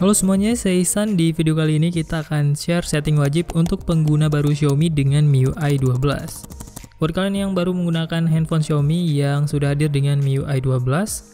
Halo semuanya, saya Ihsan. Di video kali ini kita akan share setting wajib untuk pengguna baru Xiaomi dengan MIUI 12. Buat kalian yang baru menggunakan handphone Xiaomi yang sudah hadir dengan MIUI 12,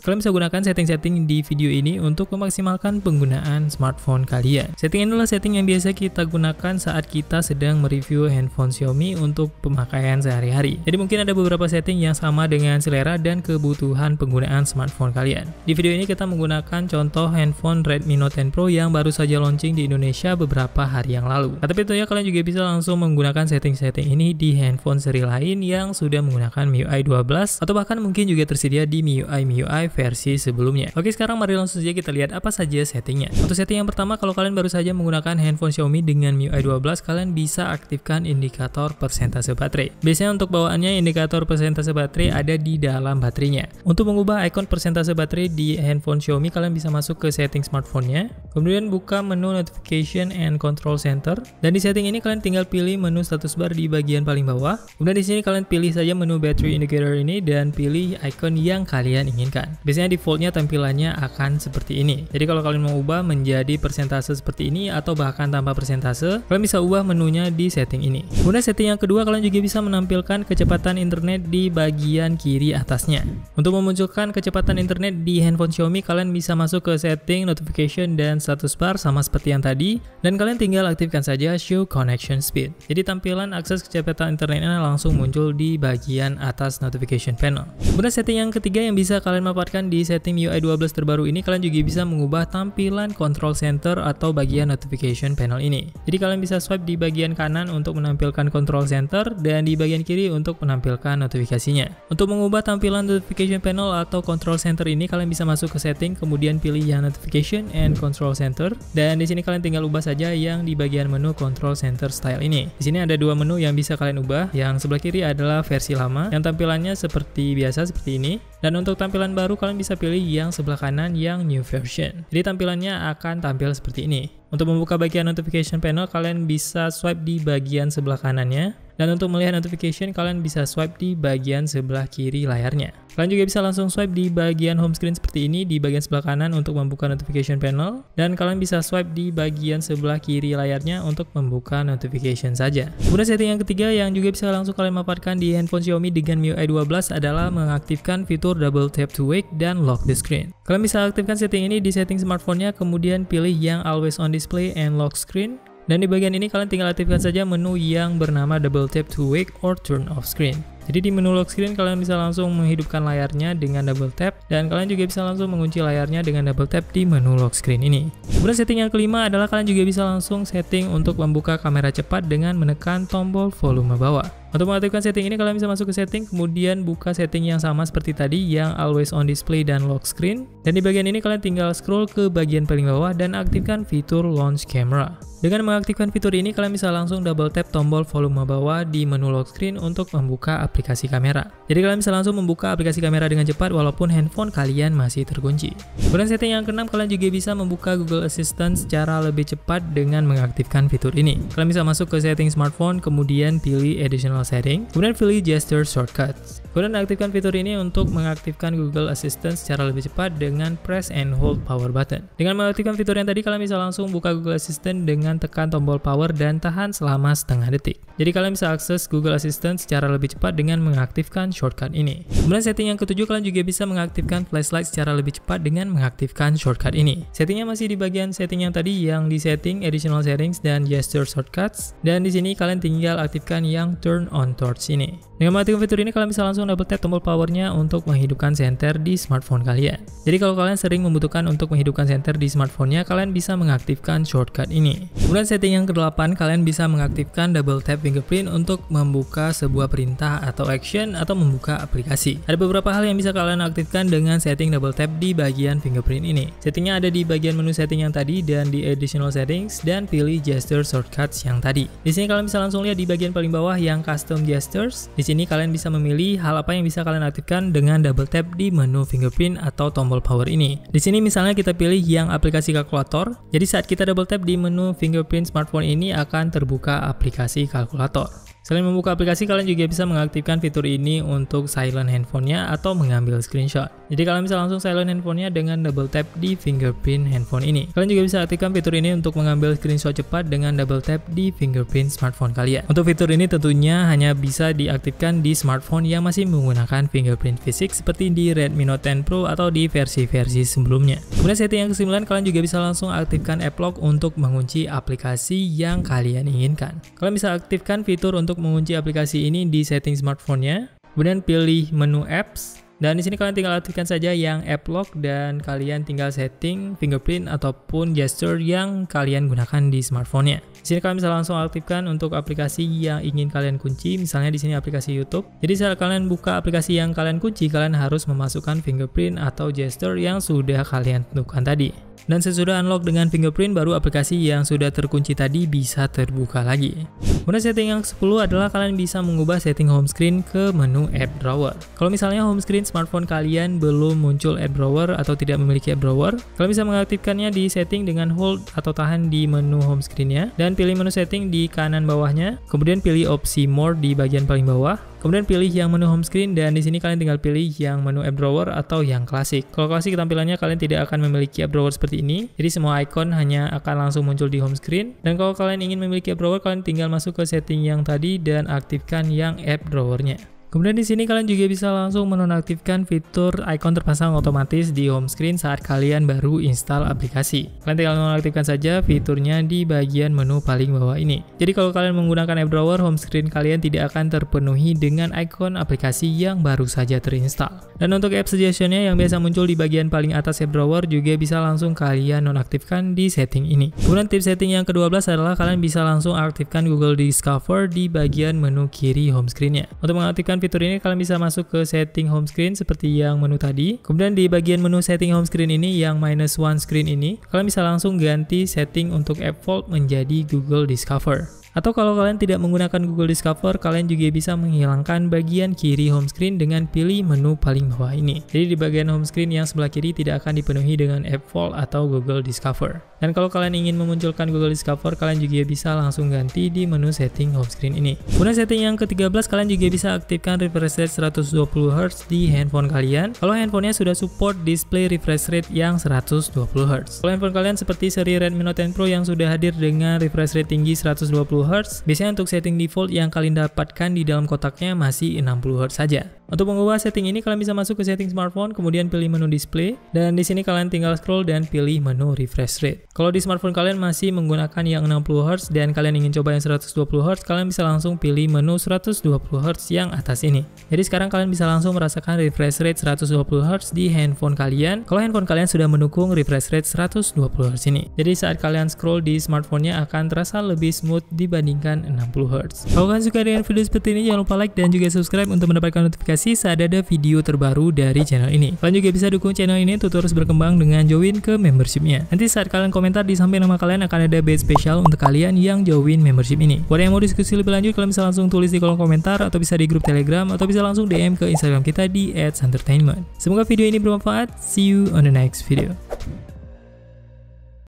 kalian bisa gunakan setting-setting di video ini untuk memaksimalkan penggunaan smartphone kalian. Setting ini adalah setting yang biasa kita gunakan saat kita sedang mereview handphone Xiaomi untuk pemakaian sehari-hari. Jadi mungkin ada beberapa setting yang sama dengan selera dan kebutuhan penggunaan smartphone kalian. Di video ini kita menggunakan contoh handphone Redmi Note 10 Pro yang baru saja launching di Indonesia beberapa hari yang lalu. Nah, tapi tentunya kalian juga bisa langsung menggunakan setting-setting ini di handphone seri lain lain yang sudah menggunakan MIUI 12 atau bahkan mungkin juga tersedia di MIUI-MIUI versi sebelumnya. Oke, sekarang mari langsung saja kita lihat apa saja settingnya. Untuk setting yang pertama, kalau kalian baru saja menggunakan handphone Xiaomi dengan MIUI 12, kalian bisa aktifkan indikator persentase baterai. Biasanya untuk bawaannya indikator persentase baterai ada di dalam baterainya. Untuk mengubah ikon persentase baterai di handphone Xiaomi, kalian bisa masuk ke setting smartphone-nya, kemudian buka menu notification and control center, dan di setting ini kalian tinggal pilih menu status bar di bagian paling bawah. Kemudian di sini kalian pilih saja menu battery indicator ini dan pilih icon yang kalian inginkan. Biasanya defaultnya tampilannya akan seperti ini. Jadi kalau kalian mau ubah menjadi persentase seperti ini atau bahkan tanpa persentase, kalian bisa ubah menunya di setting ini. Kemudian setting yang kedua, kalian juga bisa menampilkan kecepatan internet di bagian kiri atasnya. Untuk memunculkan kecepatan internet di handphone Xiaomi, kalian bisa masuk ke setting, notification, dan status bar sama seperti yang tadi. Dan kalian tinggal aktifkan saja show connection speed. Jadi tampilan akses kecepatan internetnya langsung muncul muncul di bagian atas notification panel. Kemudian setting yang ketiga yang bisa kalian manfaatkan di setting UI 12 terbaru ini, kalian juga bisa mengubah tampilan control center atau bagian notification panel ini. Jadi kalian bisa swipe di bagian kanan untuk menampilkan control center dan di bagian kiri untuk menampilkan notifikasinya. Untuk mengubah tampilan notification panel atau control center ini, kalian bisa masuk ke setting kemudian pilih yang notification and control center dan di sini kalian tinggal ubah saja yang di bagian menu control center style ini. Di sini ada dua menu yang bisa kalian ubah, yang sebelah kiri adalah versi lama yang tampilannya seperti biasa seperti ini. Dan untuk tampilan baru kalian bisa pilih yang sebelah kanan yang new version. Jadi tampilannya akan tampil seperti ini. Untuk membuka bagian notification panel kalian bisa swipe di bagian sebelah kanannya dan untuk melihat notification, kalian bisa swipe di bagian sebelah kiri layarnya. Kalian juga bisa langsung swipe di bagian home screen seperti ini, di bagian sebelah kanan untuk membuka notification panel. Dan kalian bisa swipe di bagian sebelah kiri layarnya untuk membuka notification saja. Kemudian setting yang ketiga yang juga bisa langsung kalian manfaatkan di handphone Xiaomi dengan MIUI 12 adalah mengaktifkan fitur double tap to wake dan lock the screen. Kalian bisa aktifkan setting ini di setting smartphone-nya, kemudian pilih yang always on display and lock screen dan di bagian ini kalian tinggal aktifkan saja menu yang bernama double tap to wake or turn off screen. Jadi di menu lock screen kalian bisa langsung menghidupkan layarnya dengan double tap dan kalian juga bisa langsung mengunci layarnya dengan double tap di menu lock screen ini. Kemudian setting yang kelima adalah kalian juga bisa langsung setting untuk membuka kamera cepat dengan menekan tombol volume bawah. Untuk mengaktifkan setting ini kalian bisa masuk ke setting kemudian buka setting yang sama seperti tadi yang always on display dan lock screen. Dan di bagian ini kalian tinggal scroll ke bagian paling bawah dan aktifkan fitur launch camera. Dengan mengaktifkan fitur ini kalian bisa langsung double tap tombol volume bawah di menu lock screen untuk membuka aplikasi aplikasi kamera. Jadi kalian bisa langsung membuka aplikasi kamera dengan cepat walaupun handphone kalian masih terkunci. Kemudian setting yang keenam, kalian juga bisa membuka Google Assistant secara lebih cepat dengan mengaktifkan fitur ini. Kalian bisa masuk ke setting smartphone, kemudian pilih additional setting, kemudian pilih gesture shortcuts. Kemudian aktifkan fitur ini untuk mengaktifkan Google Assistant secara lebih cepat dengan press and hold power button. Dengan mengaktifkan fitur yang tadi, kalian bisa langsung buka Google Assistant dengan tekan tombol power dan tahan selama setengah detik. Jadi kalian bisa akses Google Assistant secara lebih cepat dengan dengan mengaktifkan shortcut ini. Kemudian setting yang ketujuh, kalian juga bisa mengaktifkan flashlight secara lebih cepat dengan mengaktifkan shortcut ini. Settingnya masih di bagian setting yang tadi yang di setting additional settings dan gesture shortcuts. Dan di sini kalian tinggal aktifkan yang turn on torch ini. Dengan mengaktifkan fitur ini, kalian bisa langsung double tap tombol powernya untuk menghidupkan senter di smartphone kalian. Jadi kalau kalian sering membutuhkan untuk menghidupkan senter di smartphone-nya, kalian bisa mengaktifkan shortcut ini. Kemudian setting yang kedelapan, kalian bisa mengaktifkan double tap fingerprint untuk membuka sebuah perintah atau atau action atau membuka aplikasi. Ada beberapa hal yang bisa kalian aktifkan dengan setting double tap di bagian fingerprint ini. Settingnya ada di bagian menu setting yang tadi dan di additional settings dan pilih gesture shortcuts yang tadi. Di sini kalian bisa langsung lihat di bagian paling bawah yang custom gestures. Di sini kalian bisa memilih hal apa yang bisa kalian aktifkan dengan double tap di menu fingerprint atau tombol power ini. Di sini misalnya kita pilih yang aplikasi kalkulator. Jadi saat kita double tap di menu fingerprint smartphone ini akan terbuka aplikasi kalkulator. Selain membuka aplikasi, kalian juga bisa mengaktifkan fitur ini untuk silent handphonenya atau mengambil screenshot. Jadi kalian bisa langsung silent handphonenya dengan double tap di fingerprint handphone ini. Kalian juga bisa aktifkan fitur ini untuk mengambil screenshot cepat dengan double tap di fingerprint smartphone kalian. Untuk fitur ini tentunya hanya bisa diaktifkan di smartphone yang masih menggunakan fingerprint fisik seperti di Redmi Note 10 Pro atau di versi-versi sebelumnya. Kemudian setting yang ke-9, kalian juga bisa langsung aktifkan App Lock untuk mengunci aplikasi yang kalian inginkan. Kalian bisa aktifkan fitur untuk untuk mengunci aplikasi ini di setting smartphone-nya. Kemudian pilih menu apps dan di sini kalian tinggal aktifkan saja yang app lock dan kalian tinggal setting fingerprint ataupun gesture yang kalian gunakan di smartphone-nya. Di sini kalian bisa langsung aktifkan untuk aplikasi yang ingin kalian kunci, misalnya di sini aplikasi YouTube. Jadi saat kalian buka aplikasi yang kalian kunci, kalian harus memasukkan fingerprint atau gesture yang sudah kalian tentukan tadi. Dan sesudah unlock dengan fingerprint, baru aplikasi yang sudah terkunci tadi bisa terbuka lagi. Kemudian setting yang ke-10 adalah kalian bisa mengubah setting home screen ke menu app drawer. Kalau misalnya home screen smartphone kalian belum muncul app drawer atau tidak memiliki app drawer, kalian bisa mengaktifkannya di setting dengan hold atau tahan di menu home screennya, dan pilih menu setting di kanan bawahnya, kemudian pilih opsi more di bagian paling bawah, Kemudian pilih yang menu home screen dan di sini kalian tinggal pilih yang menu app drawer atau yang klasik. Kalau klasik tampilannya kalian tidak akan memiliki app drawer seperti ini. Jadi semua icon hanya akan langsung muncul di home screen. Dan kalau kalian ingin memiliki app drawer, kalian tinggal masuk ke setting yang tadi dan aktifkan yang app drawernya. Kemudian di sini kalian juga bisa langsung menonaktifkan fitur icon terpasang otomatis di home screen saat kalian baru install aplikasi. Kalian tinggal nonaktifkan saja fiturnya di bagian menu paling bawah ini. Jadi kalau kalian menggunakan app drawer, home screen kalian tidak akan terpenuhi dengan icon aplikasi yang baru saja terinstall. Dan untuk app suggestionnya yang biasa muncul di bagian paling atas app drawer juga bisa langsung kalian nonaktifkan di setting ini. Kemudian tips setting yang ke-12 adalah kalian bisa langsung aktifkan Google Discover di bagian menu kiri home screennya. Untuk mengaktifkan menggunakan fitur ini kalian bisa masuk ke setting home screen seperti yang menu tadi. Kemudian di bagian menu setting home screen ini yang minus one screen ini, kalian bisa langsung ganti setting untuk app vault menjadi Google Discover. Atau kalau kalian tidak menggunakan Google Discover, kalian juga bisa menghilangkan bagian kiri homescreen dengan pilih menu paling bawah ini. Jadi di bagian homescreen yang sebelah kiri tidak akan dipenuhi dengan app Apple atau Google Discover. Dan kalau kalian ingin memunculkan Google Discover, kalian juga bisa langsung ganti di menu setting homescreen ini. Kemudian setting yang ke-13, kalian juga bisa aktifkan refresh rate 120Hz di handphone kalian. Kalau handphonenya sudah support display refresh rate yang 120Hz. Kalau handphone kalian seperti seri Redmi Note 10 Pro yang sudah hadir dengan refresh rate tinggi 120 Hz. Biasanya untuk setting default yang kalian dapatkan di dalam kotaknya masih 60 Hz saja. Untuk mengubah setting ini kalian bisa masuk ke setting smartphone, kemudian pilih menu display dan di sini kalian tinggal scroll dan pilih menu refresh rate. Kalau di smartphone kalian masih menggunakan yang 60 Hz dan kalian ingin coba yang 120 Hz, kalian bisa langsung pilih menu 120 Hz yang atas ini. Jadi sekarang kalian bisa langsung merasakan refresh rate 120 Hz di handphone kalian. Kalau handphone kalian sudah mendukung refresh rate 120 Hz ini. Jadi saat kalian scroll di smartphone-nya akan terasa lebih smooth dibanding dibandingkan 60 Hz. Kalau kalian suka dengan video seperti ini, jangan lupa like dan juga subscribe untuk mendapatkan notifikasi saat ada video terbaru dari channel ini. Kalian juga bisa dukung channel ini untuk terus berkembang dengan join ke membershipnya. Nanti saat kalian komentar di samping nama kalian akan ada badge spesial untuk kalian yang join membership ini. Buat yang mau diskusi lebih lanjut, kalian bisa langsung tulis di kolom komentar atau bisa di grup telegram atau bisa langsung DM ke Instagram kita di @entertainment. Semoga video ini bermanfaat. See you on the next video.